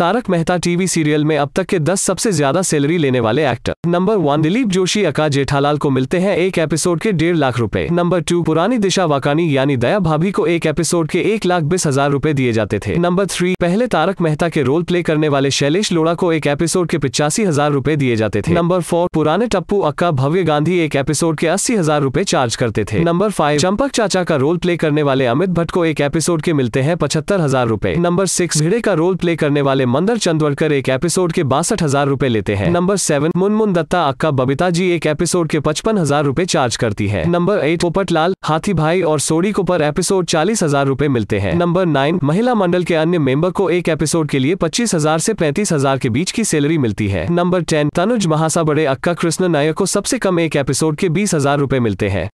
Tarak Mehta TV serial में अब तक के 10 सबसे ज्यादा सैलरी लेने वाले actor number one Dilip Joshi aka Jethalal को मिलते हैं एक एपिसोड के डेढ़ लाख रुपए नंबर टू पुरानी दिशा वाकानी यानी दया भाभी को एक एपिसोड के एक लाख बीस हजार रूपए दिए जाते थे नंबर थ्री पहले तारक मेहता के रोल प्ले करने वाले शैलेश लोड़ा को एक एपिसोड के पिचासी हजार रूपए दिए जाते थे नंबर फोर पुराने टप्पू अक्का भव्य गांधी एक एपिसोड के अस्सी हजार रूपए चार्ज करते थे नंबर फाइव चंपक चाचा का रोल प्ले करने वाले अमित भट्ट को एक एपिसोड के मिलते हैं पचहत्तर हजार रूपए नंबर सिक्स भिड़े का रोल प्ले करने वाले मंदर चंदवलकर एक एपिसोड के बासठ हजार रूपए लेते हैं नंबर सेवन मुनमुन दत्ता अक्का बबीता जी एक एपिसोड के पचपन हजार रूपए चार्ज करती है नंबर एट पोपट लाल हाथी भाई और सोडी को पर एपिसोड चालीस हजार रूपए मिलते हैं नंबर नाइन महिला मंडल के अन्य मेंबर को एक एपिसोड के लिए पच्चीस हजार ऐसी पैंतीस हजार के बीच की सैलरी मिलती है नंबर टेन तनुज महासा बड़े अक्का कृष्ण नायक को सबसे कम एक एपिसोड के बीस हजार रूपए मिलते हैं